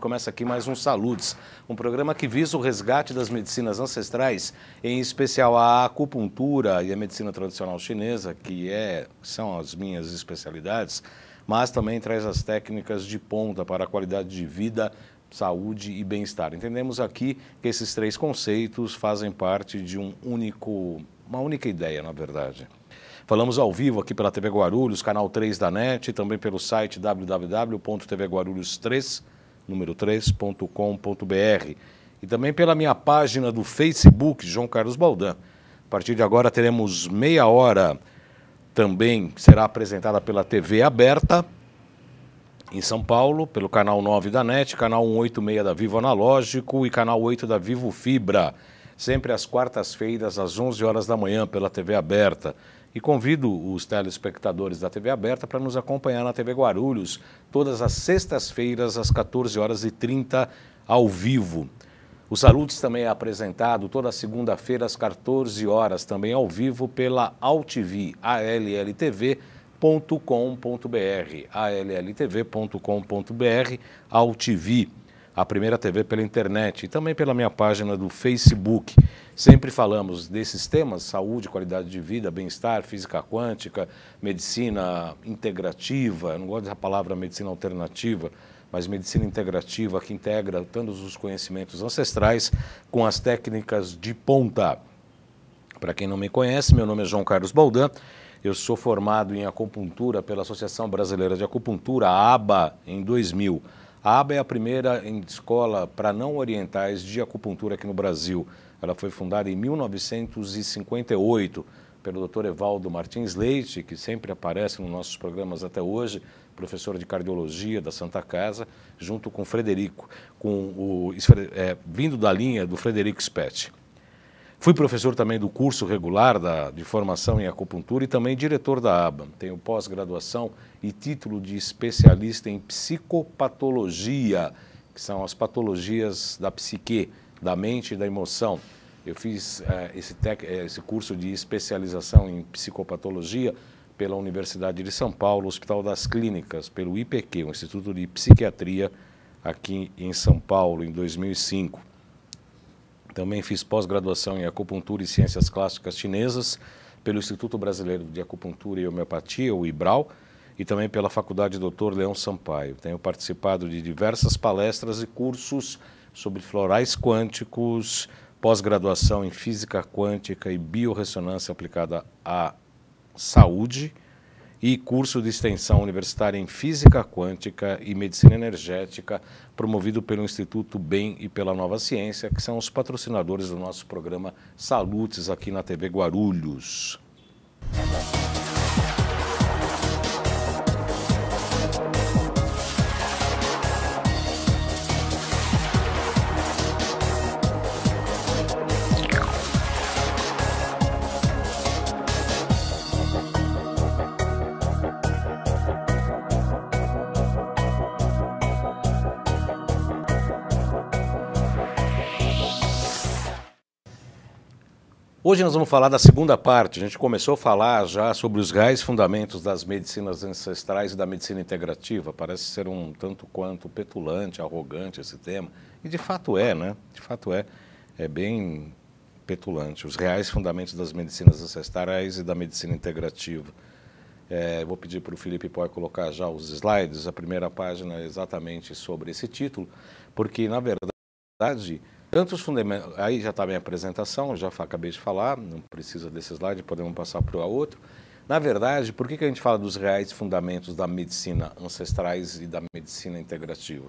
Começa aqui mais um Saludes, um programa que visa o resgate das medicinas ancestrais, em especial a acupuntura e a medicina tradicional chinesa, que é, são as minhas especialidades, mas também traz as técnicas de ponta para a qualidade de vida, saúde e bem-estar. Entendemos aqui que esses três conceitos fazem parte de um único, uma única ideia, na verdade. Falamos ao vivo aqui pela TV Guarulhos, canal 3 da NET, também pelo site www.tvguarulhos3 número 3.com.br e também pela minha página do Facebook, João Carlos Baldan. A partir de agora teremos meia hora também será apresentada pela TV aberta em São Paulo, pelo canal 9 da NET, canal 186 da Vivo Analógico e canal 8 da Vivo Fibra, sempre às quartas-feiras às 11 horas da manhã pela TV aberta. E convido os telespectadores da TV Aberta para nos acompanhar na TV Guarulhos, todas as sextas-feiras, às 14 horas e 30 ao vivo. O Salutes também é apresentado toda segunda-feira, às 14 horas, também ao vivo, pela ALTV, alltv.com.br, alltv.com.br, ALTV a primeira TV pela internet e também pela minha página do Facebook. Sempre falamos desses temas: saúde, qualidade de vida, bem-estar, física quântica, medicina integrativa. Eu não gosto da palavra medicina alternativa, mas medicina integrativa que integra todos os conhecimentos ancestrais com as técnicas de ponta. Para quem não me conhece, meu nome é João Carlos Baldan. Eu sou formado em acupuntura pela Associação Brasileira de Acupuntura, ABA, em 2000. A ABA é a primeira escola para não orientais de acupuntura aqui no Brasil. Ela foi fundada em 1958 pelo Dr. Evaldo Martins Leite, que sempre aparece nos nossos programas até hoje, professor de cardiologia da Santa Casa, junto com Frederico, com o é, vindo da linha do Frederico Spetti. Fui professor também do curso regular da, de formação em acupuntura e também diretor da ABA. Tenho pós-graduação e título de especialista em psicopatologia, que são as patologias da psique, da mente e da emoção. Eu fiz eh, esse, eh, esse curso de especialização em psicopatologia pela Universidade de São Paulo, Hospital das Clínicas, pelo IPQ, o Instituto de Psiquiatria, aqui em São Paulo, em 2005. Também fiz pós-graduação em acupuntura e ciências clássicas chinesas pelo Instituto Brasileiro de Acupuntura e Homeopatia, o IBRAL, e também pela Faculdade Dr. Leão Sampaio. Tenho participado de diversas palestras e cursos sobre florais quânticos, pós-graduação em física quântica e biorressonância aplicada à saúde e curso de extensão universitária em física quântica e medicina energética, promovido pelo Instituto Bem e pela Nova Ciência, que são os patrocinadores do nosso programa Salutes aqui na TV Guarulhos. Hoje nós vamos falar da segunda parte. A gente começou a falar já sobre os reais fundamentos das medicinas ancestrais e da medicina integrativa. Parece ser um tanto quanto petulante, arrogante esse tema. E de fato é, né? De fato é. É bem petulante. Os reais fundamentos das medicinas ancestrais e da medicina integrativa. É, vou pedir para o Felipe Poi colocar já os slides. A primeira página é exatamente sobre esse título, porque, na verdade, tanto os fundamentos. Aí já está a minha apresentação, eu já acabei de falar, não precisa desse slide, podemos passar para o outro. Na verdade, por que, que a gente fala dos reais fundamentos da medicina ancestrais e da medicina integrativa?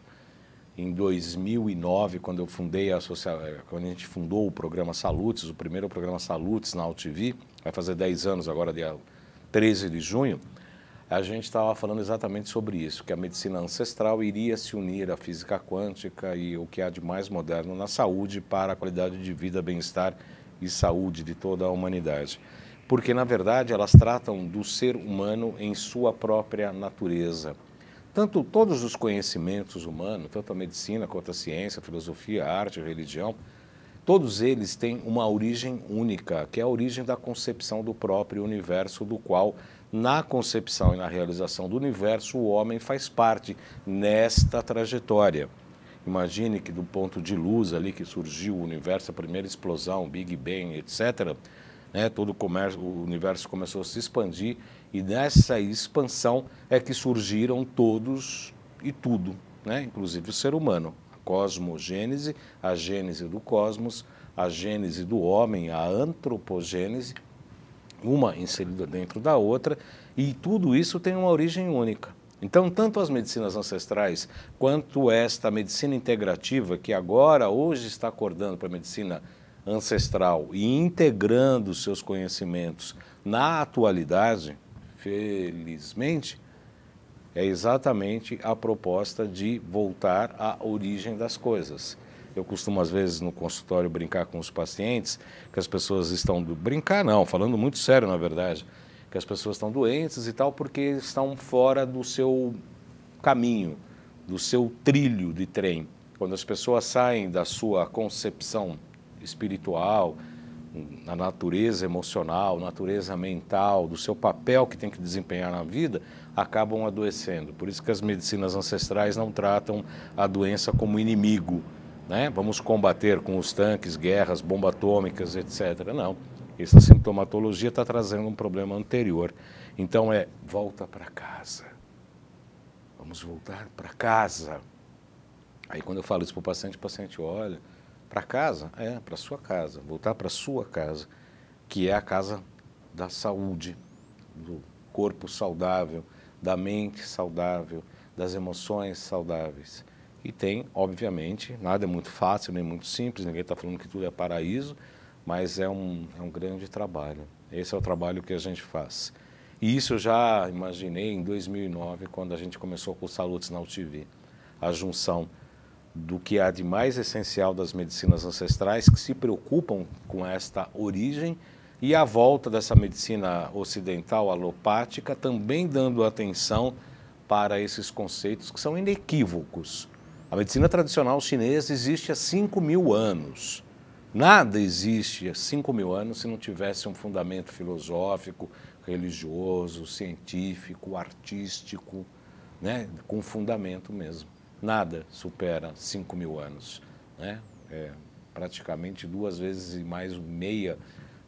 Em 2009, quando eu fundei a associa... quando a gente fundou o programa Salutes, o primeiro programa Salutes na UTV, vai fazer 10 anos agora, dia 13 de junho, a gente estava falando exatamente sobre isso, que a medicina ancestral iria se unir à física quântica e o que há de mais moderno na saúde para a qualidade de vida, bem-estar e saúde de toda a humanidade. Porque, na verdade, elas tratam do ser humano em sua própria natureza. Tanto todos os conhecimentos humanos, tanto a medicina quanto a ciência, a filosofia, a arte, a religião, Todos eles têm uma origem única, que é a origem da concepção do próprio universo, do qual, na concepção e na realização do universo, o homem faz parte nesta trajetória. Imagine que do ponto de luz ali que surgiu o universo, a primeira explosão, Big Bang, etc., né, todo o, comércio, o universo começou a se expandir e nessa expansão é que surgiram todos e tudo, né, inclusive o ser humano cosmogênese, a gênese do cosmos, a gênese do homem, a antropogênese, uma inserida dentro da outra, e tudo isso tem uma origem única. Então, tanto as medicinas ancestrais quanto esta medicina integrativa, que agora, hoje, está acordando para a medicina ancestral e integrando seus conhecimentos na atualidade, felizmente, é exatamente a proposta de voltar à origem das coisas. Eu costumo, às vezes, no consultório brincar com os pacientes que as pessoas estão. Do... Brincar, não, falando muito sério, na verdade. Que as pessoas estão doentes e tal porque estão fora do seu caminho, do seu trilho de trem. Quando as pessoas saem da sua concepção espiritual, na natureza emocional, natureza mental, do seu papel que tem que desempenhar na vida, acabam adoecendo. Por isso que as medicinas ancestrais não tratam a doença como inimigo. Né? Vamos combater com os tanques, guerras, bombas atômicas, etc. Não. Essa sintomatologia está trazendo um problema anterior. Então é volta para casa. Vamos voltar para casa. Aí quando eu falo isso para o paciente, o paciente olha para casa, é para sua casa, voltar para sua casa, que é a casa da saúde, do corpo saudável, da mente saudável, das emoções saudáveis. E tem, obviamente, nada é muito fácil, nem muito simples, ninguém está falando que tudo é paraíso, mas é um, é um grande trabalho. Esse é o trabalho que a gente faz. E isso eu já imaginei em 2009, quando a gente começou com o Salutes na UTV, a junção do que há de mais essencial das medicinas ancestrais que se preocupam com esta origem e a volta dessa medicina ocidental alopática também dando atenção para esses conceitos que são inequívocos. A medicina tradicional chinesa existe há 5 mil anos. Nada existe há 5 mil anos se não tivesse um fundamento filosófico, religioso, científico, artístico, né? com fundamento mesmo. Nada supera 5 mil anos. Né? É praticamente duas vezes e mais meia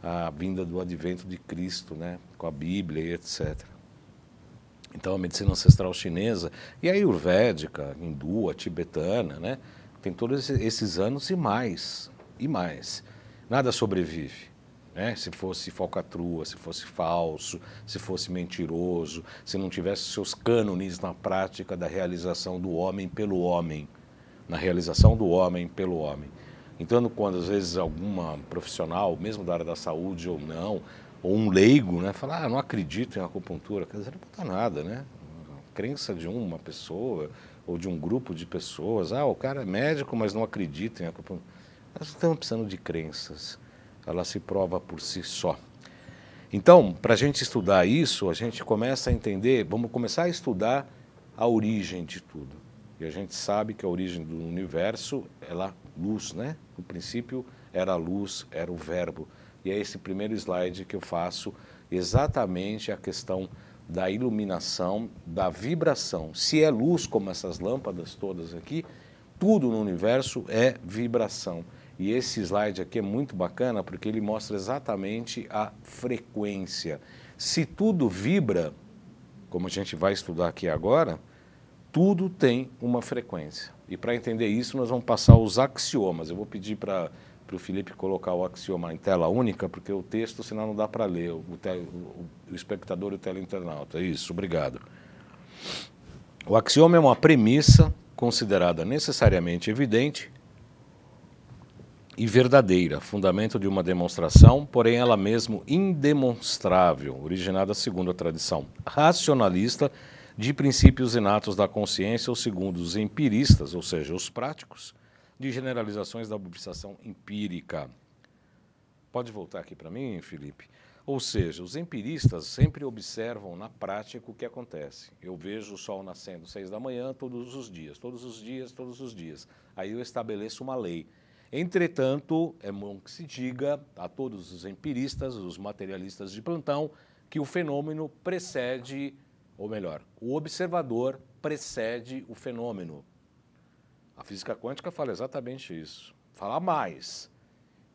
a vinda do advento de Cristo, né, com a Bíblia e etc. Então, a medicina ancestral chinesa e a ayurvédica, hindu, a tibetana, né, tem todos esses anos e mais, e mais. Nada sobrevive. Né? Se fosse falcatrua, se fosse falso, se fosse mentiroso, se não tivesse seus cânones na prática da realização do homem pelo homem, na realização do homem pelo homem. Então, quando às vezes alguma profissional, mesmo da área da saúde ou não, ou um leigo, né, fala, ah, não acredito em acupuntura, quer dizer, não conta nada, né? A crença de uma pessoa ou de um grupo de pessoas, ah, o cara é médico, mas não acredita em acupuntura. Nós não precisando de crenças, ela se prova por si só. Então, para a gente estudar isso, a gente começa a entender, vamos começar a estudar a origem de tudo a gente sabe que a origem do universo é lá, luz, né? No princípio era a luz, era o verbo. E é esse primeiro slide que eu faço exatamente a questão da iluminação, da vibração. Se é luz, como essas lâmpadas todas aqui, tudo no universo é vibração. E esse slide aqui é muito bacana porque ele mostra exatamente a frequência. Se tudo vibra, como a gente vai estudar aqui agora, tudo tem uma frequência. E para entender isso, nós vamos passar os axiomas. Eu vou pedir para o Felipe colocar o axioma em tela única, porque o texto, senão não dá para ler, o, o, o espectador e o teleinternauta. É isso, obrigado. O axioma é uma premissa considerada necessariamente evidente e verdadeira, fundamento de uma demonstração, porém ela mesmo indemonstrável, originada segundo a tradição racionalista de princípios inatos da consciência, ou segundo os empiristas, ou seja, os práticos, de generalizações da observação empírica. Pode voltar aqui para mim, Felipe? Ou seja, os empiristas sempre observam na prática o que acontece. Eu vejo o sol nascendo às seis da manhã todos os dias, todos os dias, todos os dias. Aí eu estabeleço uma lei. Entretanto, é bom que se diga a todos os empiristas, os materialistas de plantão, que o fenômeno precede ou melhor, o observador precede o fenômeno. A física quântica fala exatamente isso. Fala mais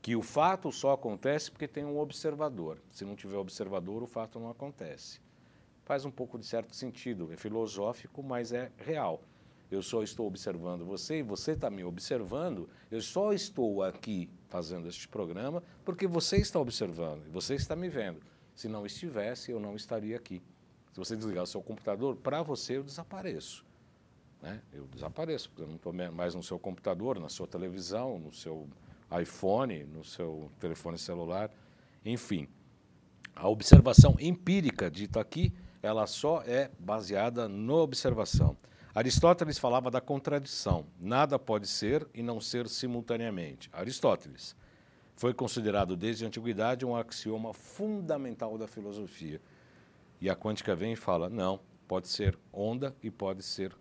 que o fato só acontece porque tem um observador. Se não tiver observador, o fato não acontece. Faz um pouco de certo sentido, é filosófico, mas é real. Eu só estou observando você e você está me observando. Eu só estou aqui fazendo este programa porque você está observando e você está me vendo. Se não estivesse, eu não estaria aqui. Se você desligar o seu computador, para você eu desapareço. Né? Eu desapareço, porque eu não estou mais no seu computador, na sua televisão, no seu iPhone, no seu telefone celular, enfim. A observação empírica dita aqui, ela só é baseada na observação. Aristóteles falava da contradição. Nada pode ser e não ser simultaneamente. Aristóteles foi considerado desde a antiguidade um axioma fundamental da filosofia. E a quântica vem e fala: não, pode ser onda e pode ser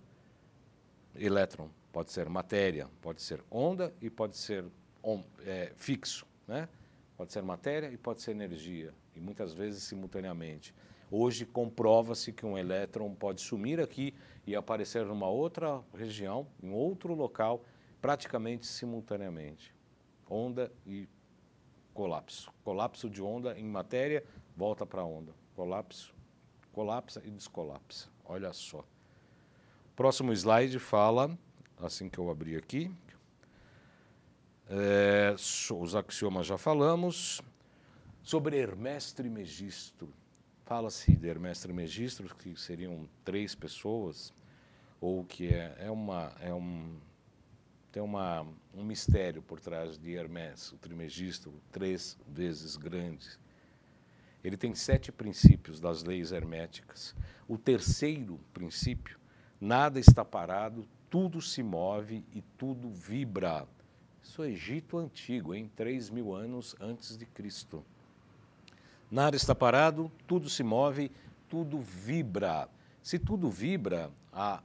elétron, pode ser matéria, pode ser onda e pode ser on, é, fixo, né? Pode ser matéria e pode ser energia, e muitas vezes simultaneamente. Hoje comprova-se que um elétron pode sumir aqui e aparecer numa outra região, em outro local, praticamente simultaneamente. Onda e colapso. Colapso de onda em matéria, volta para a onda. Colapso colapsa e descolapsa. Olha só. Próximo slide fala, assim que eu abri aqui, é, os axiomas já falamos, sobre Hermestre Megisto. Fala-se de Hermestre Megisto, que seriam três pessoas, ou que é, é, uma, é um, tem uma, um mistério por trás de Hermes, o trimegistro, três vezes grande, ele tem sete princípios das leis herméticas. O terceiro princípio, nada está parado, tudo se move e tudo vibra. Isso é Egito antigo, em 3 mil anos antes de Cristo. Nada está parado, tudo se move, tudo vibra. Se tudo vibra, a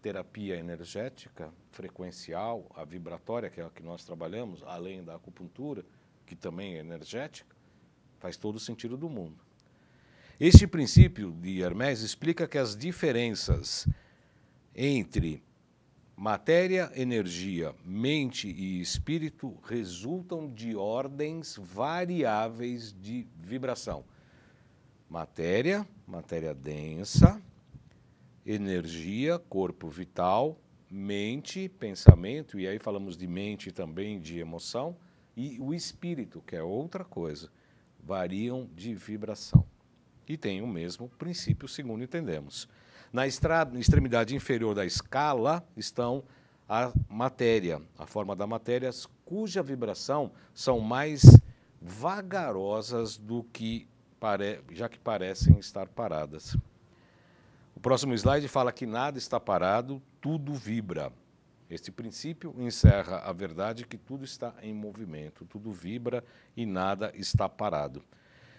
terapia energética frequencial, a vibratória, que é a que nós trabalhamos, além da acupuntura, que também é energética, Faz todo o sentido do mundo. Este princípio de Hermès explica que as diferenças entre matéria, energia, mente e espírito resultam de ordens variáveis de vibração. Matéria, matéria densa, energia, corpo vital, mente, pensamento, e aí falamos de mente também, de emoção, e o espírito, que é outra coisa variam de vibração e têm o mesmo princípio, segundo entendemos. Na extremidade inferior da escala estão a matéria, a forma da matéria, cuja vibração são mais vagarosas do que já que parecem estar paradas. O próximo slide fala que nada está parado, tudo vibra. Este princípio encerra a verdade que tudo está em movimento, tudo vibra e nada está parado.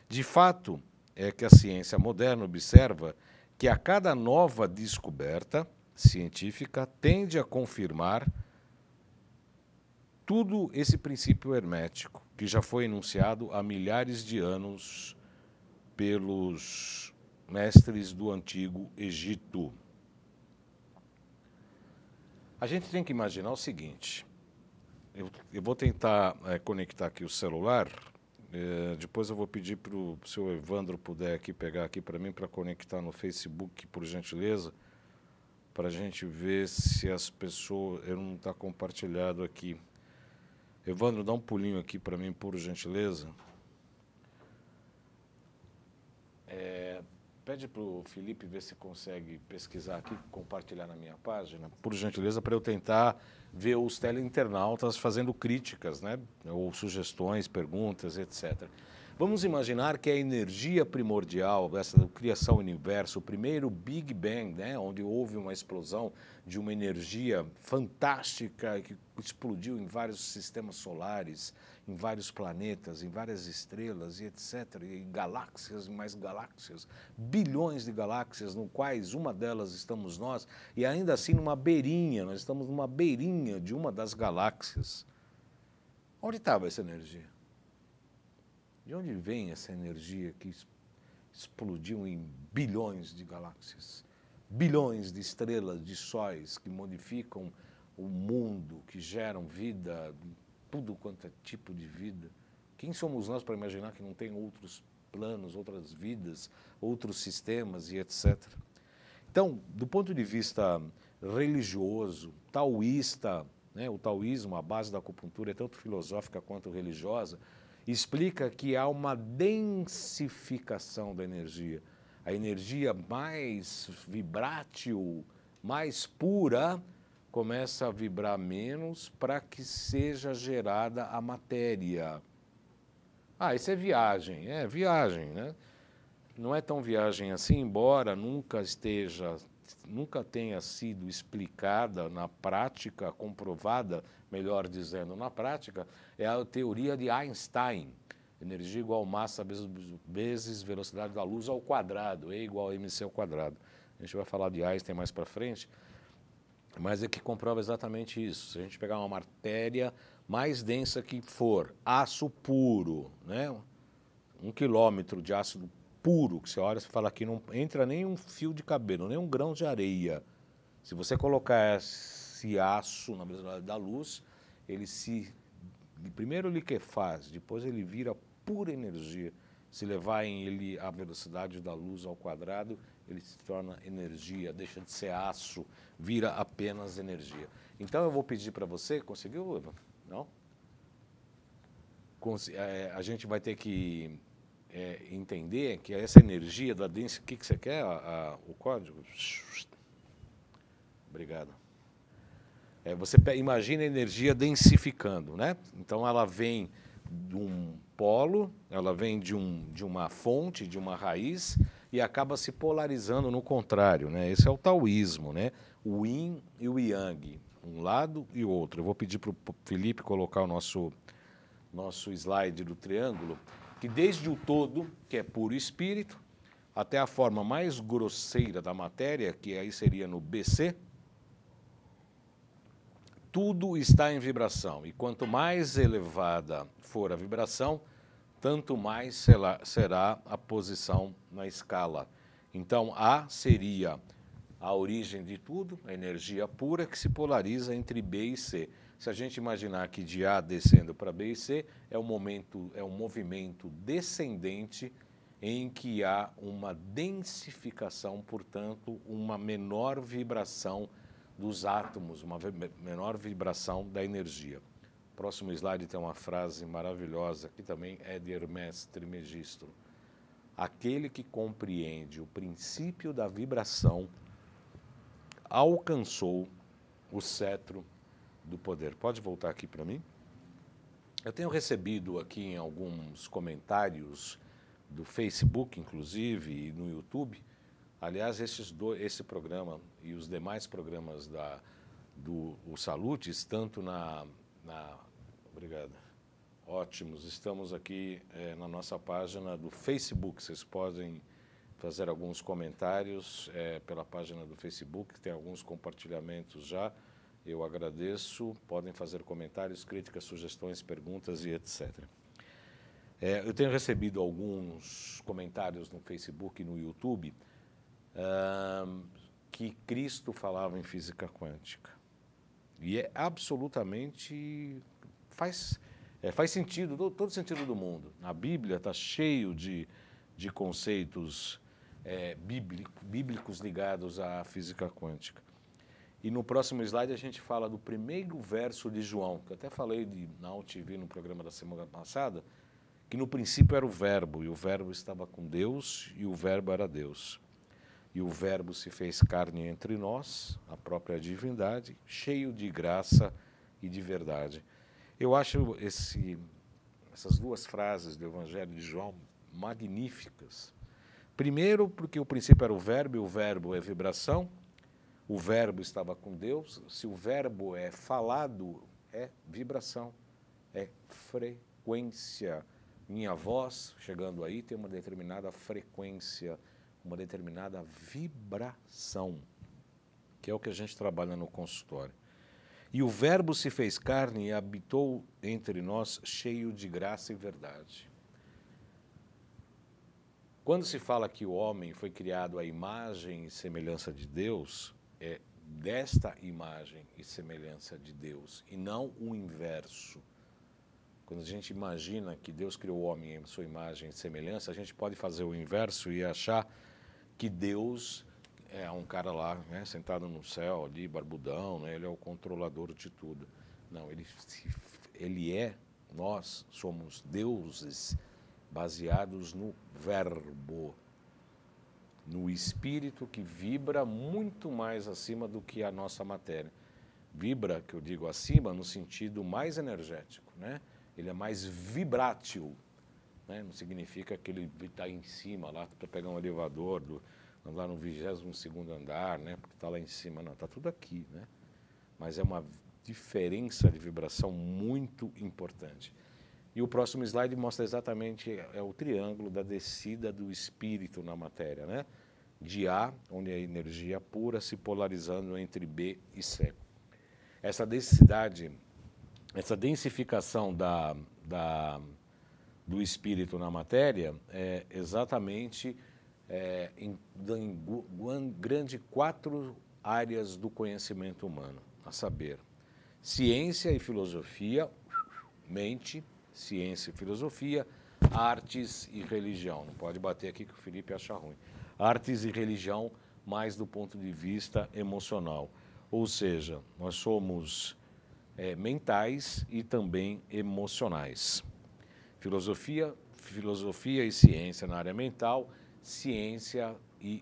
De fato, é que a ciência moderna observa que a cada nova descoberta científica tende a confirmar tudo esse princípio hermético que já foi enunciado há milhares de anos pelos mestres do antigo Egito. A gente tem que imaginar o seguinte: eu, eu vou tentar é, conectar aqui o celular. É, depois eu vou pedir para o seu Evandro puder aqui pegar aqui para mim para conectar no Facebook, por gentileza, para a gente ver se as pessoas. Eu não está compartilhado aqui. Evandro, dá um pulinho aqui para mim, por gentileza. É, Pede para o Felipe ver se consegue pesquisar aqui, compartilhar na minha página, por gentileza, para eu tentar ver os teleinternautas fazendo críticas, né? ou sugestões, perguntas, etc. Vamos imaginar que é a energia primordial, essa criação universo, o primeiro Big Bang, né? onde houve uma explosão de uma energia fantástica que explodiu em vários sistemas solares, em vários planetas, em várias estrelas e etc. E galáxias e mais galáxias, bilhões de galáxias, no quais uma delas estamos nós, e ainda assim numa beirinha, nós estamos numa beirinha de uma das galáxias. Onde estava essa energia? De onde vem essa energia que explodiu em bilhões de galáxias? bilhões de estrelas, de sóis que modificam o mundo, que geram vida, tudo quanto é tipo de vida. Quem somos nós para imaginar que não tem outros planos, outras vidas, outros sistemas e etc. Então, do ponto de vista religioso, taoísta, né, o taoísmo, a base da acupuntura é tanto filosófica quanto religiosa, explica que há uma densificação da energia. A energia mais vibrátil, mais pura, começa a vibrar menos para que seja gerada a matéria. Ah, isso é viagem, é viagem, né? Não é tão viagem assim, embora nunca esteja, nunca tenha sido explicada na prática, comprovada, melhor dizendo, na prática, é a teoria de Einstein. Energia igual massa vezes velocidade da luz ao quadrado, E igual a mc ao quadrado. A gente vai falar de Einstein mais para frente mas é que comprova exatamente isso. Se a gente pegar uma artéria mais densa que for, aço puro, né? um quilômetro de ácido puro, que você olha e fala que não entra nem um fio de cabelo, nem um grão de areia. Se você colocar esse aço na velocidade da luz, ele se primeiro liquefaz, depois ele vira pura energia. Se levar em ele a velocidade da luz ao quadrado, ele se torna energia, deixa de ser aço, vira apenas energia. Então eu vou pedir para você, conseguiu, Ivan? Não? É, a gente vai ter que é, entender que essa energia da densidade, o que, que você quer, a, a, o código? Obrigado. É, você imagina a energia densificando, né? Então ela vem de um polo, ela vem de, um, de uma fonte, de uma raiz, e acaba se polarizando no contrário, né? Esse é o taoísmo, né? O yin e o yang, um lado e o outro. Eu vou pedir para o Felipe colocar o nosso nosso slide do triângulo, que desde o todo, que é puro espírito, até a forma mais grosseira da matéria, que aí seria no BC, tudo está em vibração. E quanto mais elevada for a vibração, tanto mais será, será a posição na escala. Então, A seria a origem de tudo, a energia pura que se polariza entre B e C. Se a gente imaginar que de A descendo para B e C é um momento, é um movimento descendente em que há uma densificação, portanto, uma menor vibração dos átomos, uma menor vibração da energia. Próximo slide tem uma frase maravilhosa, que também é de Hermes Trismegisto. Aquele que compreende o princípio da vibração alcançou o cetro do poder. Pode voltar aqui para mim? Eu tenho recebido aqui em alguns comentários do Facebook, inclusive, e no YouTube. Aliás, esses esse programa e os demais programas da, do o Salutes, tanto na, na, obrigado. Ótimos, estamos aqui é, na nossa página do Facebook. Vocês podem fazer alguns comentários é, pela página do Facebook, tem alguns compartilhamentos já. Eu agradeço. Podem fazer comentários, críticas, sugestões, perguntas e etc. É, eh, eu tenho recebido alguns comentários no Facebook e no YouTube uh, que Cristo falava em física quântica. E é absolutamente. faz, é, faz sentido, todo, sentido do mundo. A Bíblia está cheio de, de conceitos é, bíblicos ligados à física quântica. E no próximo slide a gente fala do primeiro verso de João, que eu até falei de, na TV no programa da semana passada, que no princípio era o Verbo, e o Verbo estava com Deus, e o Verbo era Deus. E o Verbo se fez carne entre nós, a própria divindade, cheio de graça e de verdade. Eu acho esse, essas duas frases do Evangelho de João magníficas. Primeiro, porque o princípio era o Verbo, e o Verbo é vibração, o Verbo estava com Deus. Se o Verbo é falado, é vibração, é frequência. Minha voz, chegando aí, tem uma determinada frequência uma determinada vibração, que é o que a gente trabalha no consultório. E o Verbo se fez carne e habitou entre nós, cheio de graça e verdade. Quando se fala que o homem foi criado à imagem e semelhança de Deus, é desta imagem e semelhança de Deus, e não o inverso. Quando a gente imagina que Deus criou o homem em sua imagem e semelhança, a gente pode fazer o inverso e achar que Deus é um cara lá, né, sentado no céu ali, barbudão, né, ele é o controlador de tudo. Não, ele, ele é, nós somos deuses baseados no verbo, no espírito que vibra muito mais acima do que a nossa matéria. Vibra, que eu digo acima, no sentido mais energético, né? Ele é mais vibrátil né? Não significa que ele está em cima lá para pegar um elevador, do, no 22 andar, né? porque está lá em cima. Não, está tudo aqui. Né? Mas é uma diferença de vibração muito importante. E o próximo slide mostra exatamente é, é o triângulo da descida do espírito na matéria, né? De A, onde a energia pura se polarizando entre B e C. Essa densidade, essa densificação da, da do espírito na matéria é exatamente é, em, em grande quatro áreas do conhecimento humano, a saber, ciência e filosofia, mente, ciência e filosofia, artes e religião. Não pode bater aqui que o Felipe acha ruim. Artes e religião mais do ponto de vista emocional. Ou seja, nós somos é, mentais e também emocionais filosofia, filosofia e ciência na área mental, ciência e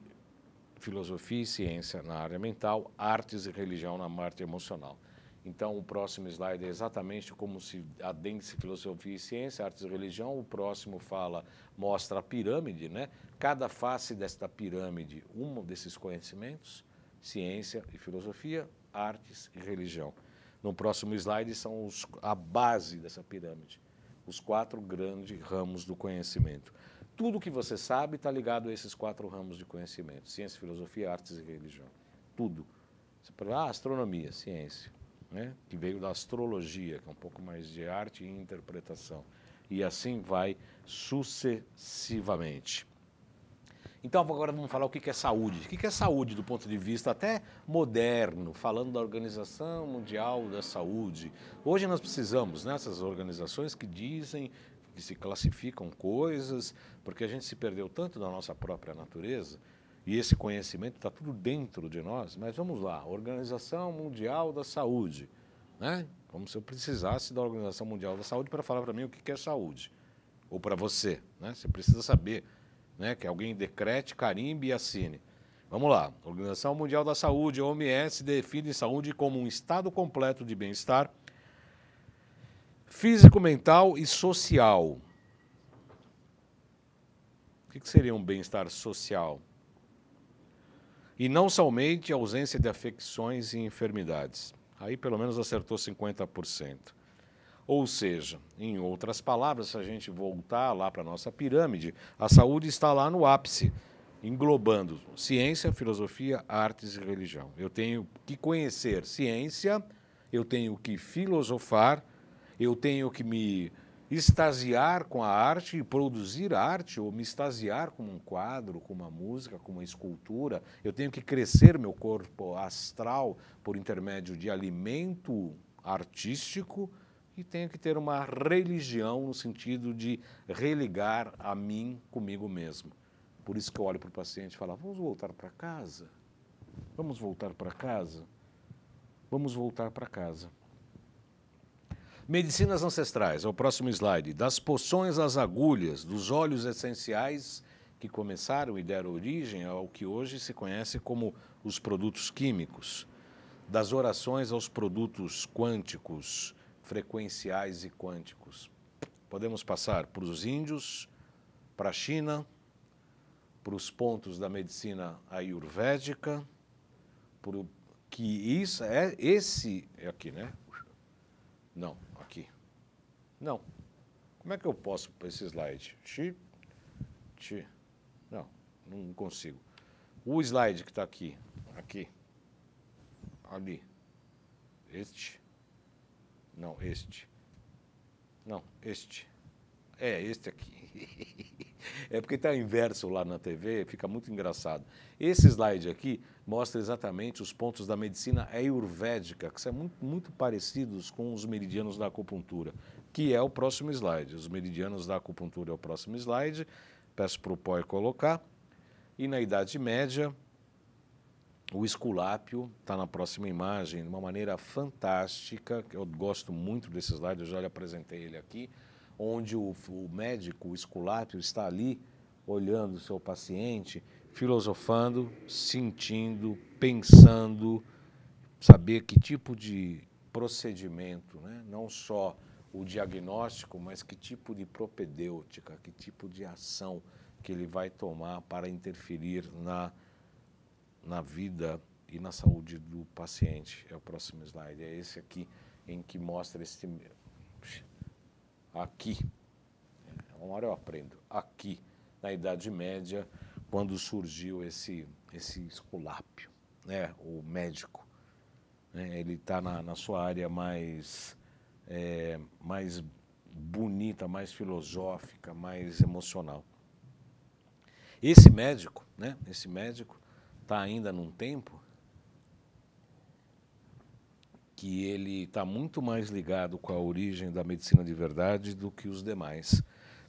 filosofia e ciência na área mental, artes e religião na parte emocional. Então, o próximo slide é exatamente como se adense filosofia e ciência, artes e religião. O próximo fala, mostra a pirâmide, né? Cada face desta pirâmide, um desses conhecimentos, ciência e filosofia, artes e religião. No próximo slide são os, a base dessa pirâmide os quatro grandes ramos do conhecimento. Tudo que você sabe está ligado a esses quatro ramos de conhecimento: ciência, filosofia, artes e religião. Tudo. Você pode ah, astronomia, ciência, né? que veio da astrologia, que é um pouco mais de arte e interpretação. E assim vai sucessivamente. Então agora vamos falar o que é saúde. O que é saúde do ponto de vista até moderno, falando da Organização Mundial da Saúde. Hoje nós precisamos nessas né, organizações que dizem, que se classificam coisas, porque a gente se perdeu tanto da nossa própria natureza. E esse conhecimento está tudo dentro de nós, mas vamos lá, Organização Mundial da Saúde, né? Como se eu precisasse da Organização Mundial da Saúde para falar para mim o que é saúde, ou para você, né? Você precisa saber né? Que alguém decrete, carimbe e assine. Vamos lá. Organização Mundial da Saúde, OMS, define saúde como um estado completo de bem-estar físico, mental e social. O que seria um bem-estar social? E não somente ausência de afecções e enfermidades. Aí pelo menos acertou 50%. Ou seja, em outras palavras, se a gente voltar lá para a nossa pirâmide, a saúde está lá no ápice, englobando ciência, filosofia, artes e religião. Eu tenho que conhecer ciência, eu tenho que filosofar, eu tenho que me extasiar com a arte e produzir arte, ou me extasiar com um quadro, com uma música, com uma escultura. Eu tenho que crescer meu corpo astral por intermédio de alimento artístico e tenho que ter uma religião no sentido de religar a mim comigo mesmo. Por isso que eu olho para o paciente e falo: vamos voltar para casa? Vamos voltar para casa? Vamos voltar para casa. Medicinas ancestrais, é o próximo slide. Das poções às agulhas, dos óleos essenciais que começaram e deram origem ao que hoje se conhece como os produtos químicos, das orações aos produtos quânticos, frequenciais e quânticos. Podemos passar para os índios, para a China, para os pontos da medicina ayurvédica, por, que isso é esse é aqui, né? Não, aqui. Não. Como é que eu posso para esse slide? Chi, chi. Não, não consigo. O slide que está aqui, aqui, ali, este, não, este. Não, este. É, este aqui. é porque está inverso lá na TV, fica muito engraçado. Esse slide aqui mostra exatamente os pontos da medicina ayurvédica, que são muito, muito parecidos com os meridianos da acupuntura, que é o próximo slide. Os meridianos da acupuntura é o próximo slide. Peço para o POI colocar. E na Idade Média, o esculápio está na próxima imagem, de uma maneira fantástica. Eu gosto muito desse slide, eu já lhe apresentei ele aqui, onde o, o médico, o esculápio, está ali olhando o seu paciente, filosofando, sentindo, pensando, saber que tipo de procedimento, né? não só o diagnóstico, mas que tipo de propedêutica, que tipo de ação que ele vai tomar para interferir na na vida e na saúde do paciente. É o próximo slide. É esse aqui em que mostra este aqui. É uma hora eu aprendo. Aqui, na Idade Média, quando surgiu esse esse esculápio, né? O médico, né? ele está na, na sua área mais é, mais bonita, mais filosófica, mais emocional. Esse médico, né? Esse médico está ainda num tempo que ele está muito mais ligado com a origem da medicina de verdade do que os demais.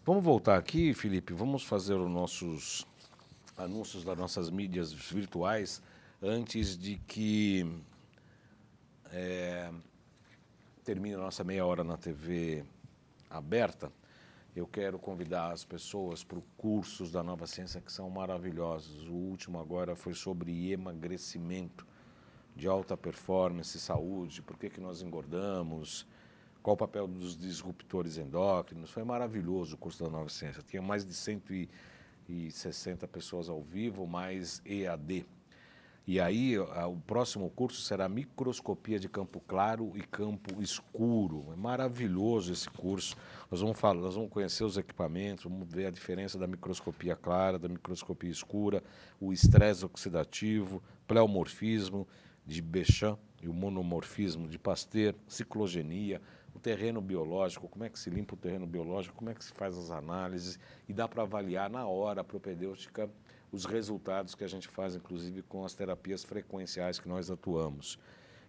Vamos voltar aqui, Felipe, vamos fazer os nossos anúncios das nossas mídias virtuais antes de que é, termine a nossa meia hora na TV aberta. Eu quero convidar as pessoas para os cursos da Nova Ciência que são maravilhosos. O último agora foi sobre emagrecimento de alta performance, saúde, por que, que nós engordamos, qual o papel dos disruptores endócrinos. Foi maravilhoso o curso da Nova Ciência. Tinha mais de 160 pessoas ao vivo, mais EAD. E aí o próximo curso será microscopia de campo claro e campo escuro. É maravilhoso esse curso. Nós vamos falar, nós vamos conhecer os equipamentos, vamos ver a diferença da microscopia clara, da microscopia escura, o estresse oxidativo, pleomorfismo de Bechamp e o monomorfismo de Pasteur, ciclogenia, o terreno biológico, como é que se limpa o terreno biológico, como é que se faz as análises e dá para avaliar na hora a propedêutica os resultados que a gente faz, inclusive, com as terapias frequenciais que nós atuamos.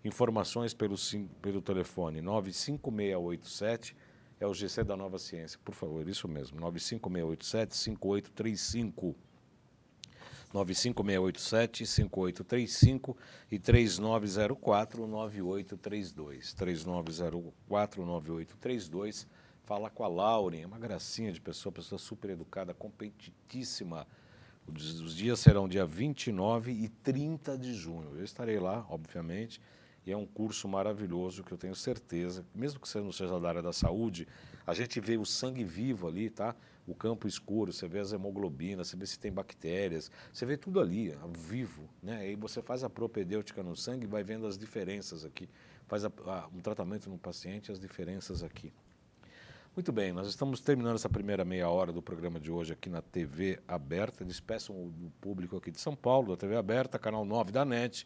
Informações pelo, pelo telefone 95687 é o GC da Nova Ciência, por favor, isso mesmo, 95687-5835. 95687-5835 e 3904-9832. 3904-9832. Fala com a Lauren, é uma gracinha de pessoa, pessoa super educada, competitíssima os dias serão dia 29 e 30 de junho. Eu estarei lá, obviamente, e é um curso maravilhoso que eu tenho certeza, mesmo que você não seja da área da saúde, a gente vê o sangue vivo ali, tá? O campo escuro, você vê as hemoglobinas, você vê se tem bactérias, você vê tudo ali, vivo, né? E você faz a propedêutica no sangue e vai vendo as diferenças aqui. Faz a, a, um tratamento no paciente, as diferenças aqui. Muito bem, nós estamos terminando essa primeira meia hora do programa de hoje aqui na TV Aberta. Despeçam o público aqui de São Paulo, da TV Aberta, canal 9 da NET,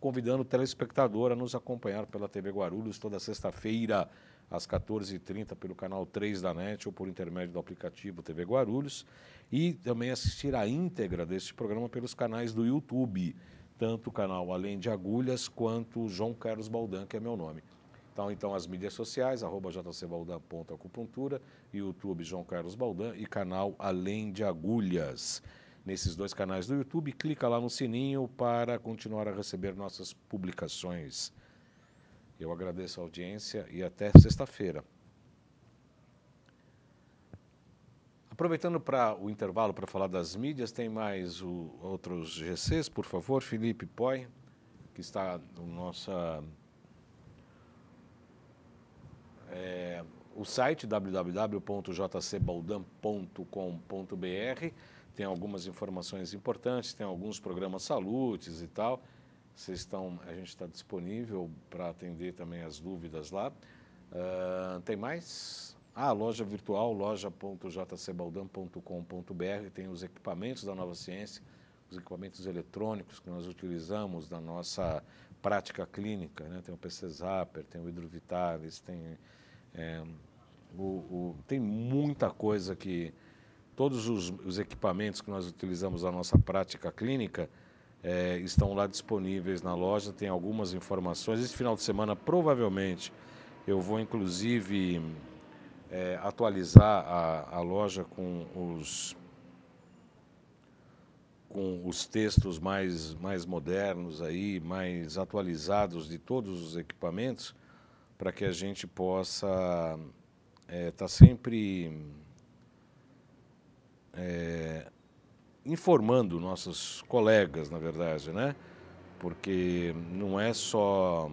convidando o telespectador a nos acompanhar pela TV Guarulhos toda sexta-feira, às 14h30, pelo canal 3 da NET ou por intermédio do aplicativo TV Guarulhos. E também assistir a íntegra deste programa pelos canais do YouTube, tanto o canal Além de Agulhas quanto João Carlos Baldan, que é meu nome. Então, então as mídias sociais, arroba jcbaldan.acupuntura, YouTube João Carlos Baldan e canal Além de Agulhas. Nesses dois canais do YouTube, clica lá no sininho para continuar a receber nossas publicações. Eu agradeço a audiência e até sexta-feira. Aproveitando para o intervalo para falar das mídias, tem mais o, outros GCs, por favor, Felipe Poi, que está no nossa é, o site www.jcbaldan.com.br tem algumas informações importantes, tem alguns programas saludes e tal. Vocês estão, a gente está disponível para atender também as dúvidas lá. Uh, tem mais? Ah, loja virtual, loja.jcbaldan.com.br, tem os equipamentos da Nova Ciência, os equipamentos eletrônicos que nós utilizamos na nossa prática clínica, né? tem o PC Zapper, tem o Hidrovitalis, tem é, o, o, tem muita coisa que. Todos os, os, equipamentos que nós utilizamos na nossa prática clínica é, estão lá disponíveis na loja, tem algumas informações. Esse final de semana, provavelmente, eu vou inclusive é, atualizar a, a loja com os com os textos mais, mais modernos aí, mais atualizados de todos os equipamentos, para que a gente possa estar é, tá sempre é, informando nossos colegas, na verdade, né? Porque não é só.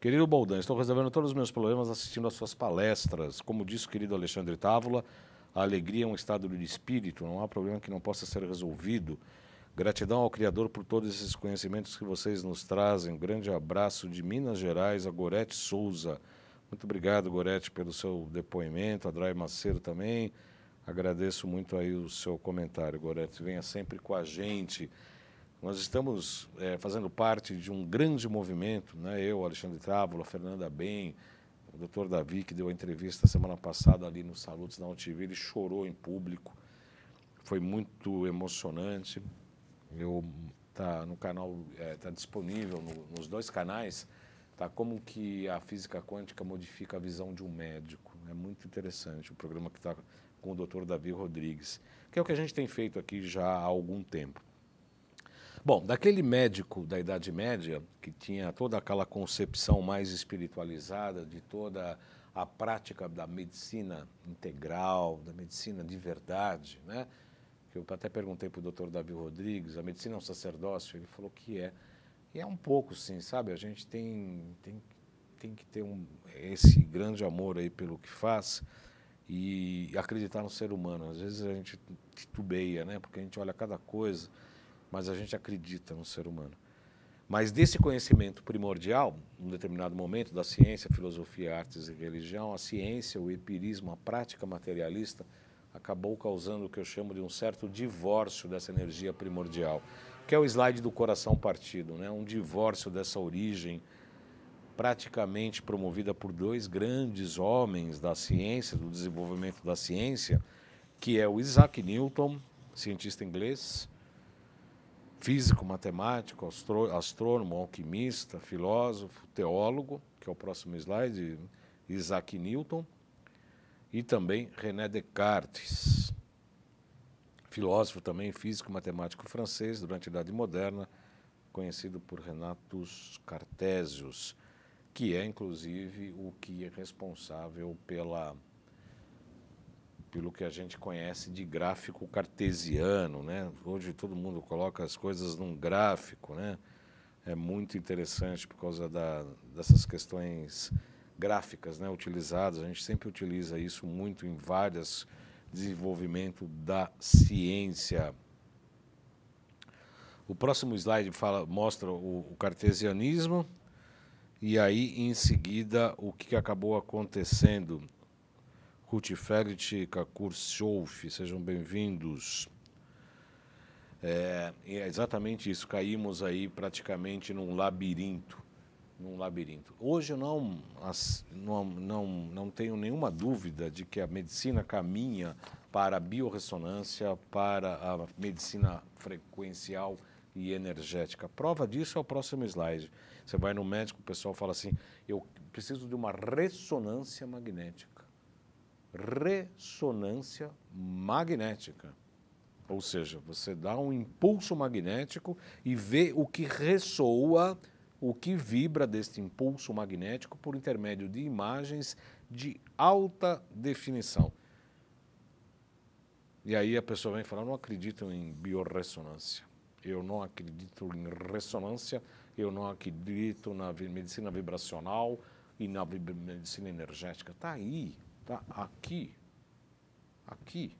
Querido Boldan, estou resolvendo todos os meus problemas assistindo às suas palestras. Como disse o querido Alexandre Távola, a alegria é um estado de espírito, não há problema que não possa ser resolvido. Gratidão ao Criador por todos esses conhecimentos que vocês nos trazem. Um grande abraço de Minas Gerais, a Gorete Souza. Muito obrigado, Gorete, pelo seu depoimento. A Drai Macedo também. Agradeço muito aí o seu comentário, Gorete. Venha sempre com a gente. Nós estamos é, fazendo parte de um grande movimento, né? eu, Alexandre Távola, Fernanda Bem, o doutor Davi, que deu a entrevista semana passada ali no Saludos da UTV, ele chorou em público, foi muito emocionante tá no canal, está é, tá disponível no, nos dois canais, tá como que a física quântica modifica a visão de um médico. É muito interessante o programa que está com o Dr. Davi Rodrigues, que é o que a gente tem feito aqui já há algum tempo. Bom, daquele médico da Idade Média, que tinha toda aquela concepção mais espiritualizada de toda a prática da medicina integral, da medicina de verdade, né? que eu até perguntei para o doutor Davi Rodrigues, a medicina é um sacerdócio? Ele falou que é. E é um pouco, sim, sabe? A gente tem, tem, tem que ter um, esse grande amor aí pelo que faz e acreditar no ser humano. Às vezes a gente titubeia, né? Porque a gente olha cada coisa, mas a gente acredita no ser humano. Mas desse conhecimento primordial, num determinado momento, da ciência, filosofia, artes e religião, a ciência, o empirismo, a prática materialista, acabou causando o que eu chamo de um certo divórcio dessa energia primordial, que é o slide do coração partido, né? um divórcio dessa origem praticamente promovida por dois grandes homens da ciência, do desenvolvimento da ciência, que é o Isaac Newton, cientista inglês, físico, matemático, astro, astrônomo, alquimista, filósofo, teólogo, que é o próximo slide, Isaac Newton, e também René Descartes, filósofo também, físico matemático francês durante a Idade Moderna, conhecido por Renatus Cartésios, que é inclusive o que é responsável pela pelo que a gente conhece de gráfico cartesiano, né? Hoje todo mundo coloca as coisas num gráfico, né? É muito interessante por causa da, dessas questões gráficas né, utilizadas. A gente sempre utiliza isso muito em vários desenvolvimento da ciência. O próximo slide fala, mostra o, o cartesianismo e aí em seguida o que acabou acontecendo. Rutfeld Kakur, Scholf, sejam bem-vindos. É, é exatamente isso, caímos aí praticamente num labirinto num labirinto. Hoje eu não, não, não, não tenho nenhuma dúvida de que a medicina caminha para a biorressonância, para a medicina frequencial e energética. Prova disso é o próximo slide. Você vai no médico, o pessoal fala assim: eu preciso de uma ressonância magnética. Ressonância magnética. Ou seja, você dá um impulso magnético e vê o que ressoa o que vibra deste impulso magnético por intermédio de imagens de alta definição. E aí a pessoa vem falar: não acredito em biorressonância, eu não acredito em ressonância, eu não acredito na medicina vibracional e na medicina energética. Está aí, está aqui, aqui.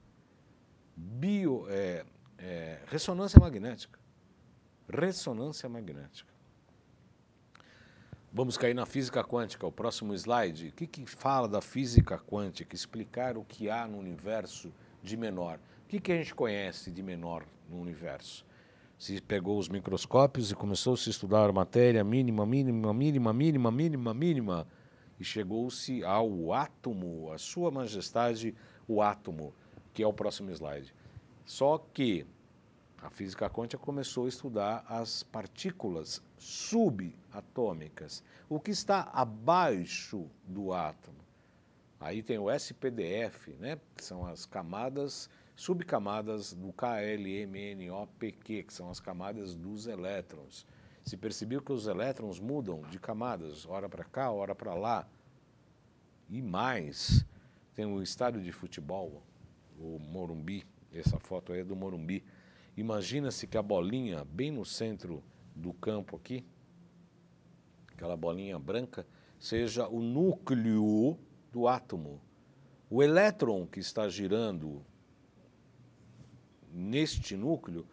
Bio, é, é, ressonância magnética. Ressonância magnética. Vamos cair na física quântica, o próximo slide. O que, que fala da física quântica? Explicar o que há no universo de menor. O que, que a gente conhece de menor no universo? Se pegou os microscópios e começou -se a estudar a matéria mínima, mínima, mínima, mínima, mínima, mínima, e chegou-se ao átomo, a sua majestade, o átomo, que é o próximo slide. Só que a física quântica começou a estudar as partículas subatômicas, o que está abaixo do átomo. Aí tem o SPDF, né? que são as camadas, subcamadas do KLMNOPQ, que são as camadas dos elétrons. Se percebeu que os elétrons mudam de camadas, hora para cá, hora para lá. E mais, tem o estádio de futebol, o Morumbi, essa foto aí é do Morumbi, Imagina-se que a bolinha, bem no centro do campo aqui, aquela bolinha branca, seja o núcleo do átomo. O elétron que está girando neste núcleo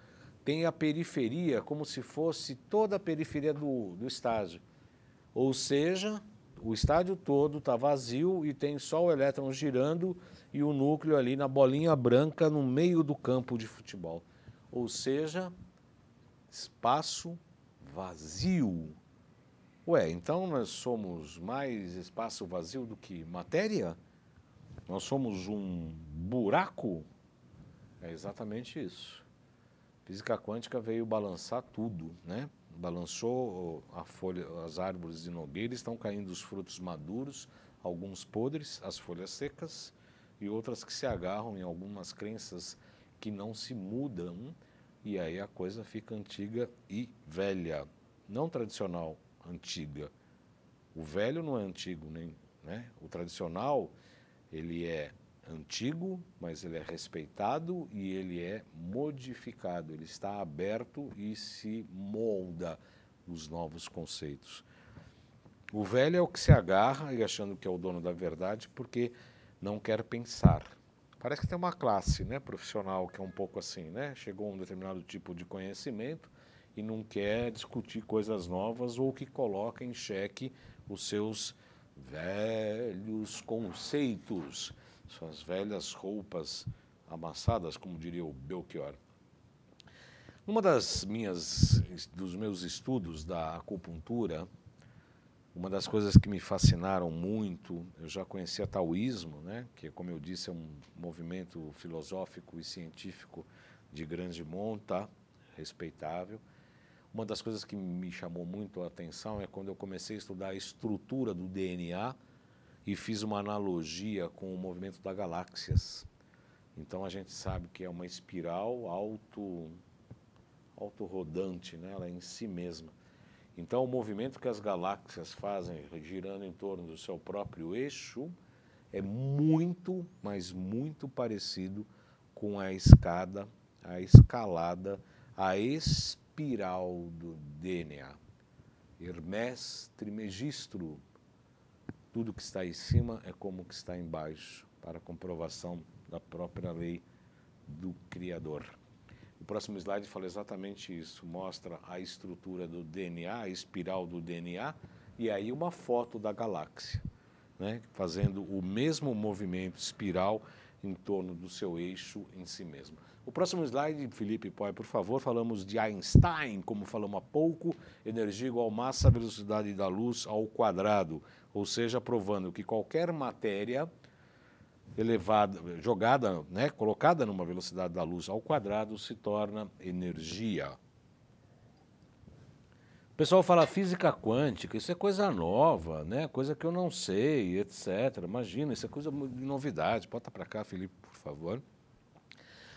tem a periferia como se fosse toda a periferia do, do estádio. Ou seja, o estádio todo está vazio e tem só o elétron girando e o núcleo ali na bolinha branca no meio do campo de futebol ou seja, espaço vazio. Ué, então nós somos mais espaço vazio do que matéria? Nós somos um buraco? É exatamente isso. Física quântica veio balançar tudo, né? Balançou a folha, as árvores de nogueira, estão caindo os frutos maduros, alguns podres, as folhas secas e outras que se agarram em algumas crenças que não se mudam e aí a coisa fica antiga e velha, não tradicional, antiga. O velho não é antigo, nem, né? O tradicional, ele é antigo, mas ele é respeitado e ele é modificado, ele está aberto e se molda os novos conceitos. O velho é o que se agarra e achando que é o dono da verdade porque não quer pensar. Parece que tem uma classe né, profissional que é um pouco assim, né? Chegou a um determinado tipo de conhecimento e não quer discutir coisas novas ou que coloca em xeque os seus velhos conceitos, suas velhas roupas amassadas, como diria o Belchior. Uma das minhas dos meus estudos da acupuntura uma das coisas que me fascinaram muito, eu já conhecia taoísmo, né, que, como eu disse, é um movimento filosófico e científico de grande monta, tá? respeitável. Uma das coisas que me chamou muito a atenção é quando eu comecei a estudar a estrutura do DNA e fiz uma analogia com o movimento das galáxias. Então a gente sabe que é uma espiral auto autorrodante, né? ela é em si mesma. Então, o movimento que as galáxias fazem girando em torno do seu próprio eixo é muito, mas muito parecido com a escada, a escalada, a espiral do DNA. Hermes Trimegistro. Tudo que está em cima é como que está embaixo, para comprovação da própria lei do Criador próximo slide fala exatamente isso, mostra a estrutura do DNA, a espiral do DNA, e aí uma foto da galáxia, né, fazendo o mesmo movimento espiral em torno do seu eixo em si mesmo. O próximo slide, Felipe Poi, por favor, falamos de Einstein, como falamos há pouco, energia igual massa, velocidade da luz ao quadrado, ou seja, provando que qualquer matéria elevada, jogada, né, colocada numa velocidade da luz ao quadrado, se torna energia. O pessoal fala física quântica, isso é coisa nova, né? Coisa que eu não sei, etc. Imagina, isso é coisa de novidade. Bota para cá, Felipe, por favor.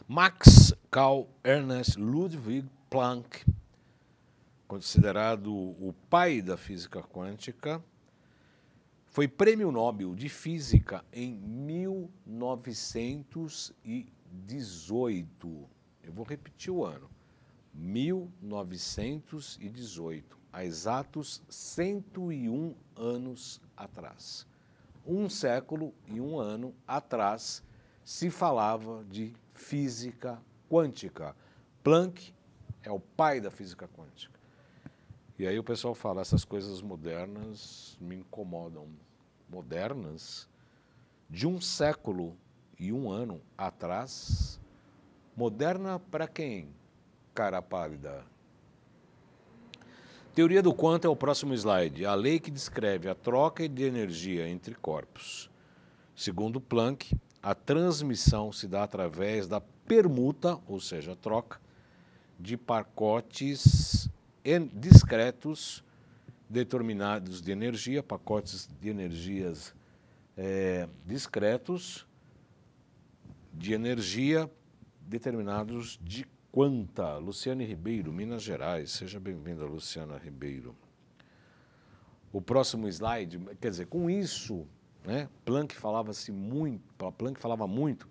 Max Karl Ernest Ludwig Planck, considerado o pai da física quântica, foi prêmio Nobel de Física em 1918. Eu vou repetir o ano. 1918, há exatos 101 anos atrás. Um século e um ano atrás se falava de física quântica. Planck é o pai da física quântica. E aí o pessoal fala, essas coisas modernas me incomodam. Modernas? De um século e um ano atrás, moderna para quem? Cara pálida. Teoria do quanto é o próximo slide. A lei que descreve a troca de energia entre corpos. Segundo Planck, a transmissão se dá através da permuta, ou seja, troca, de pacotes discretos determinados de energia, pacotes de energias é, discretos de energia determinados de quanta. Luciane Ribeiro, Minas Gerais. Seja bem-vinda, Luciana Ribeiro. O próximo slide, quer dizer, com isso, né, Planck falava-se muito, Planck falava muito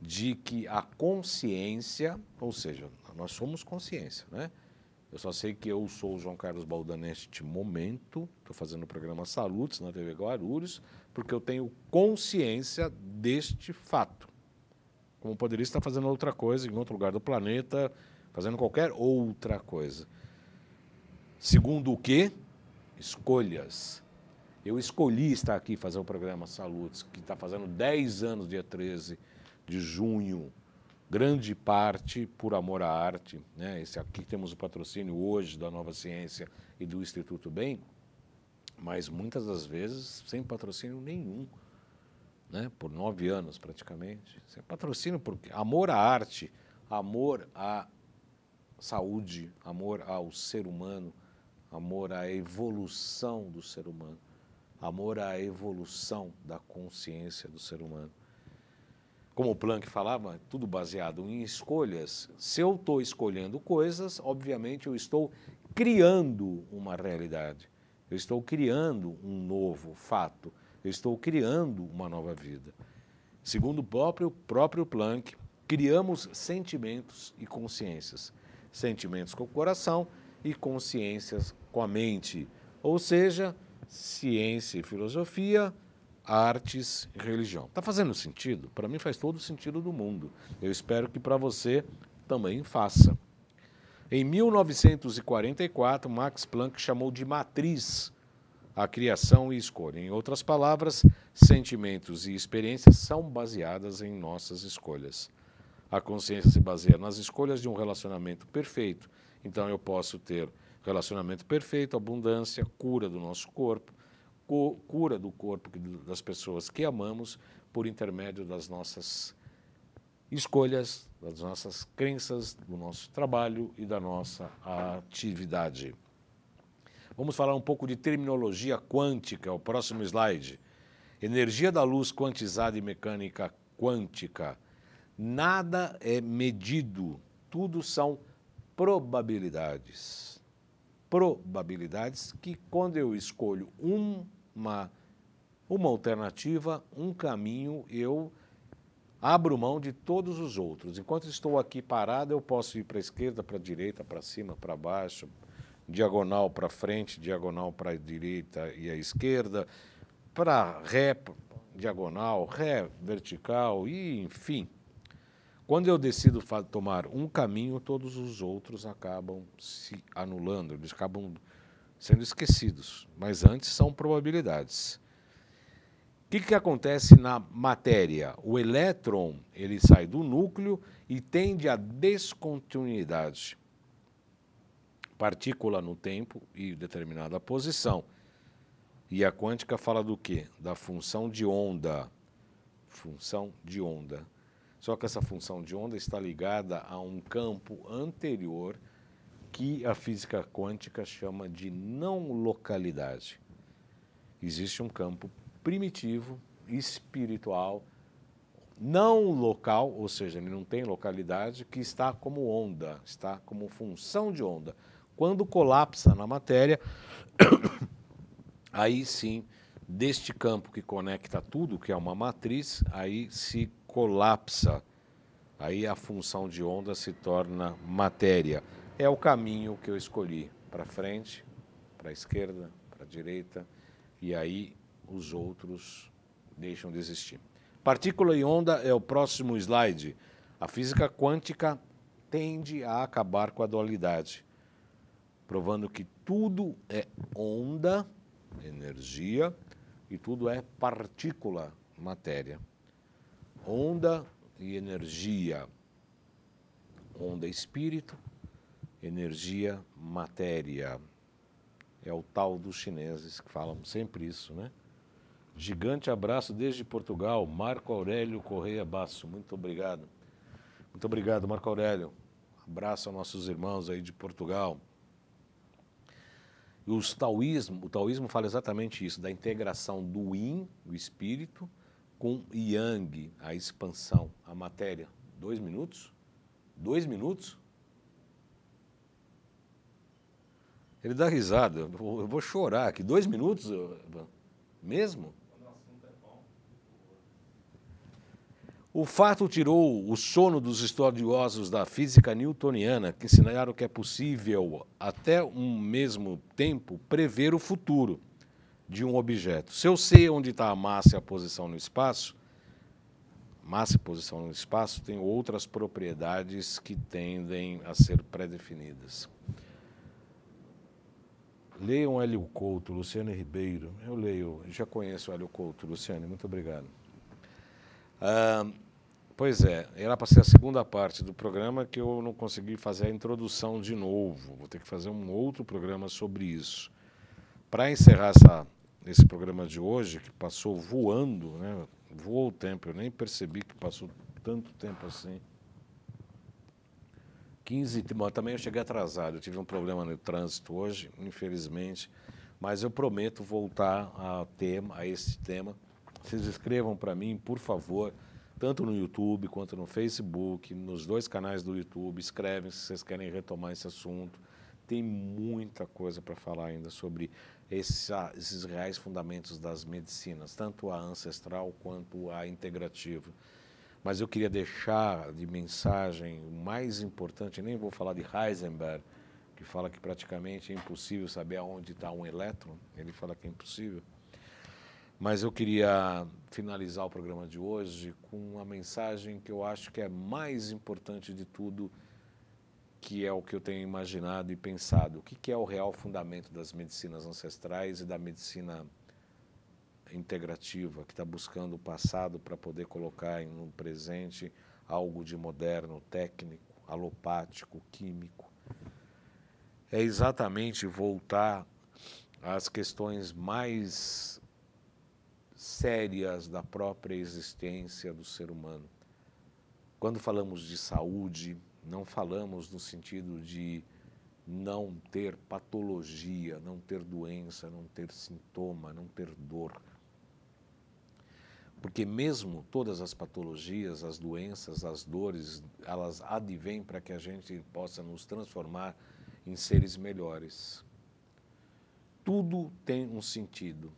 de que a consciência, ou seja, nós somos consciência, né? Eu só sei que eu sou o João Carlos Baldan neste momento, estou fazendo o programa Salutes na TV Guarulhos, porque eu tenho consciência deste fato. Como poderia estar fazendo outra coisa em outro lugar do planeta, fazendo qualquer outra coisa. Segundo o quê? Escolhas. Eu escolhi estar aqui fazer o programa Salutes, que está fazendo 10 anos, dia 13 de junho grande parte por amor à arte. Né? Esse aqui temos o patrocínio hoje da Nova Ciência e do Instituto Bem, mas muitas das vezes sem patrocínio nenhum, né? por nove anos praticamente. Sem patrocínio por amor à arte, amor à saúde, amor ao ser humano, amor à evolução do ser humano, amor à evolução da consciência do ser humano como o Planck falava, tudo baseado em escolhas. Se eu estou escolhendo coisas, obviamente eu estou criando uma realidade, eu estou criando um novo fato, eu estou criando uma nova vida. Segundo o próprio, próprio Planck, criamos sentimentos e consciências. Sentimentos com o coração e consciências com a mente. Ou seja, ciência e filosofia artes e religião. Está fazendo sentido? Para mim faz todo o sentido do mundo. Eu espero que para você também faça. Em 1944, Max Planck chamou de matriz a criação e escolha. Em outras palavras, sentimentos e experiências são baseadas em nossas escolhas. A consciência se baseia nas escolhas de um relacionamento perfeito. Então, eu posso ter relacionamento perfeito, abundância, cura do nosso corpo, cura do corpo das pessoas que amamos por intermédio das nossas escolhas, das nossas crenças, do nosso trabalho e da nossa atividade. Vamos falar um pouco de terminologia quântica, é o próximo slide. Energia da luz quantizada e mecânica quântica. Nada é medido, tudo são probabilidades. Probabilidades que, quando eu escolho um uma, uma alternativa, um caminho, eu abro mão de todos os outros. Enquanto estou aqui parado, eu posso ir para a esquerda, para a direita, para cima, para baixo, diagonal para frente, diagonal para a direita e a esquerda, para ré diagonal, ré vertical e enfim. Quando eu decido tomar um caminho, todos os outros acabam se anulando, eles acabam sendo esquecidos, mas antes são probabilidades. O que, que acontece na matéria? O elétron ele sai do núcleo e tende à descontinuidade. Partícula no tempo e determinada posição. E a quântica fala do quê? Da função de onda. Função de onda. Só que essa função de onda está ligada a um campo anterior que a física quântica chama de não localidade. Existe um campo primitivo, espiritual, não local, ou seja, ele não tem localidade, que está como onda, está como função de onda. Quando colapsa na matéria, aí sim, deste campo que conecta tudo, que é uma matriz, aí se colapsa. Aí a função de onda se torna matéria é o caminho que eu escolhi para frente, para a esquerda, para a direita, e aí os outros deixam de existir. Partícula e onda é o próximo slide. A física quântica tende a acabar com a dualidade, provando que tudo é onda, energia, e tudo é partícula, matéria. Onda e energia. Onda espírito, energia, matéria. É o tal dos chineses que falam sempre isso, né? Gigante abraço desde Portugal, Marco Aurélio Correia Basso. Muito obrigado. Muito obrigado, Marco Aurélio. Abraço aos nossos irmãos aí de Portugal. E os taoísmo, o taoísmo fala exatamente isso, da integração do yin, o espírito, com yang, a expansão, a matéria. Dois minutos? Dois minutos? Ele dá risada. Eu vou chorar aqui. Dois minutos? Mesmo? O fato tirou o sono dos estudiosos da física newtoniana, que ensinaram que é possível, até um mesmo tempo, prever o futuro de um objeto. Se eu sei onde está a massa e a posição no espaço, massa e posição no espaço tem outras propriedades que tendem a ser pré-definidas. Leiam Hélio Couto, Luciano Ribeiro. Eu leio, já conheço o Hélio Couto, Luciano, muito obrigado. Ah, pois é, era para ser a segunda parte do programa que eu não consegui fazer a introdução de novo. Vou ter que fazer um outro programa sobre isso. Para encerrar essa, esse programa de hoje, que passou voando, né? voou o tempo, eu nem percebi que passou tanto tempo assim. 15 bom, também eu cheguei atrasado, eu tive um problema no trânsito hoje, infelizmente, mas eu prometo voltar a, tema, a esse tema. Vocês escrevam para mim, por favor, tanto no YouTube quanto no Facebook, nos dois canais do YouTube, escrevem se vocês querem retomar esse assunto. Tem muita coisa para falar ainda sobre esses reais fundamentos das medicinas, tanto a ancestral quanto a integrativa. Mas eu queria deixar de mensagem o mais importante, nem vou falar de Heisenberg, que fala que praticamente é impossível saber aonde está um elétron, ele fala que é impossível. Mas eu queria finalizar o programa de hoje com uma mensagem que eu acho que é mais importante de tudo, que é o que eu tenho imaginado e pensado. O que é o real fundamento das medicinas ancestrais e da medicina integrativa, que está buscando o passado para poder colocar em um presente algo de moderno, técnico, alopático, químico. É exatamente voltar às questões mais sérias da própria existência do ser humano. Quando falamos de saúde, não falamos no sentido de não ter patologia, não ter doença, não ter sintoma, não ter dor. Porque mesmo todas as patologias, as doenças, as dores, elas advêm para que a gente possa nos transformar em seres melhores. Tudo tem um sentido,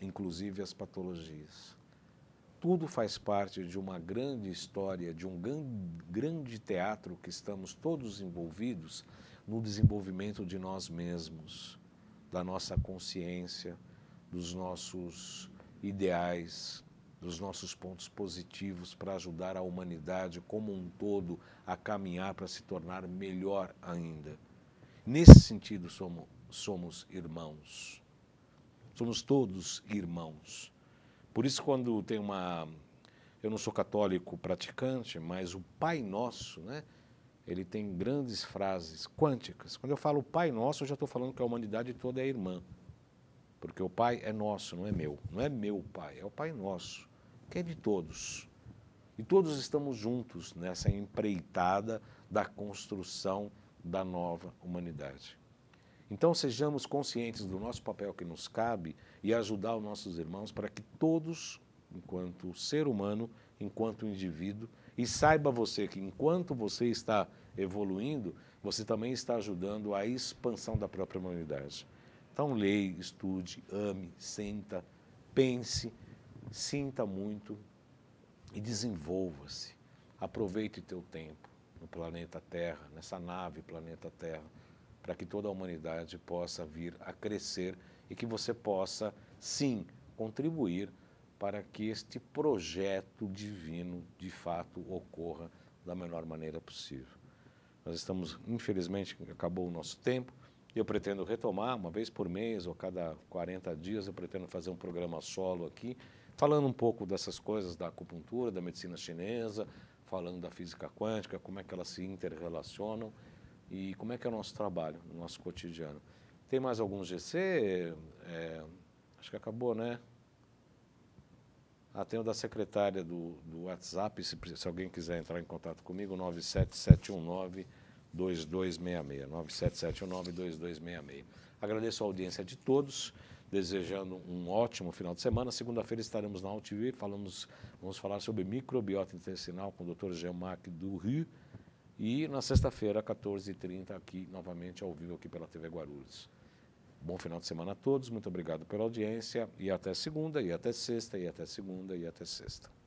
inclusive as patologias. Tudo faz parte de uma grande história, de um grande teatro que estamos todos envolvidos no desenvolvimento de nós mesmos, da nossa consciência, dos nossos ideais, dos nossos pontos positivos para ajudar a humanidade como um todo a caminhar para se tornar melhor ainda. Nesse sentido, somos, somos irmãos. Somos todos irmãos. Por isso, quando tem uma. Eu não sou católico praticante, mas o Pai Nosso, né? Ele tem grandes frases quânticas. Quando eu falo Pai Nosso, eu já estou falando que a humanidade toda é irmã. Porque o Pai é nosso, não é meu. Não é meu Pai, é o Pai Nosso que é de todos. E todos estamos juntos nessa empreitada da construção da nova humanidade. Então sejamos conscientes do nosso papel que nos cabe e ajudar os nossos irmãos para que todos, enquanto ser humano, enquanto indivíduo, e saiba você que enquanto você está evoluindo, você também está ajudando a expansão da própria humanidade. Então, leia, estude, ame, sinta, pense, sinta muito e desenvolva-se. Aproveite teu tempo no planeta Terra, nessa nave planeta Terra, para que toda a humanidade possa vir a crescer e que você possa, sim, contribuir para que este projeto divino de fato ocorra da melhor maneira possível. Nós estamos, infelizmente, acabou o nosso tempo. Eu pretendo retomar uma vez por mês ou cada 40 dias, eu pretendo fazer um programa solo aqui falando um pouco dessas coisas da acupuntura, da medicina chinesa, falando da física quântica, como é que elas se interrelacionam e como é que é o nosso trabalho, o nosso cotidiano. Tem mais algum GC? É, acho que acabou, né? Ah, tem o da secretária do, do WhatsApp, se, se, alguém quiser entrar em contato comigo, 97719 2266, 97719 2266. Agradeço a audiência de todos desejando um ótimo final de semana. Segunda-feira estaremos na UTV, falamos, vamos falar sobre microbiota intestinal com o Dr. Jean-Marc Dury. E na sexta-feira, 14h30, aqui novamente ao vivo aqui pela TV Guarulhos. Bom final de semana a todos, muito obrigado pela audiência e até segunda, e até sexta, e até segunda, e até sexta.